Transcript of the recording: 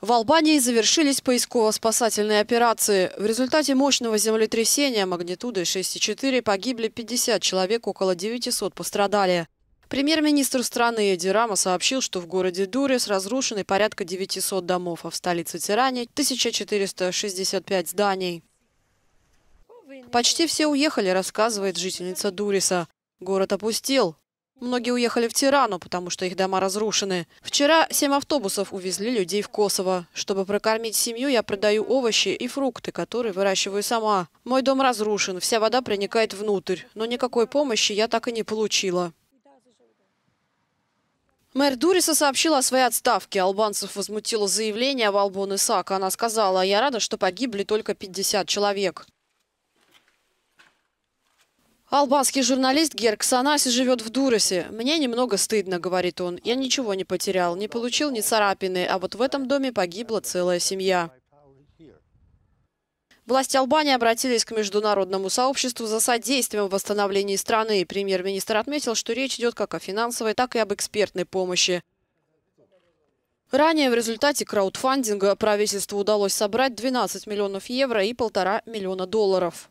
В Албании завершились поисково-спасательные операции. В результате мощного землетрясения магнитудой 6,4 погибли 50 человек, около 900 пострадали. Премьер-министр страны Эди Рама сообщил, что в городе Дурес разрушены порядка 900 домов, а в столице Тиране – 1465 зданий. «Почти все уехали», – рассказывает жительница Дуриса. Город опустел. Многие уехали в Тирану, потому что их дома разрушены. Вчера семь автобусов увезли людей в Косово. Чтобы прокормить семью, я продаю овощи и фрукты, которые выращиваю сама. Мой дом разрушен, вся вода проникает внутрь, но никакой помощи я так и не получила. Мэр Дуриса сообщила о своей отставке. Албанцев возмутило заявление об Албон Исаак. Она сказала, я рада, что погибли только 50 человек. Албанский журналист Герк Санаси живет в Дуросе. «Мне немного стыдно», — говорит он. «Я ничего не потерял, не получил ни царапины, а вот в этом доме погибла целая семья». Власти Албании обратились к международному сообществу за содействием в восстановлении страны. Премьер-министр отметил, что речь идет как о финансовой, так и об экспертной помощи. Ранее в результате краудфандинга правительству удалось собрать 12 миллионов евро и полтора миллиона долларов.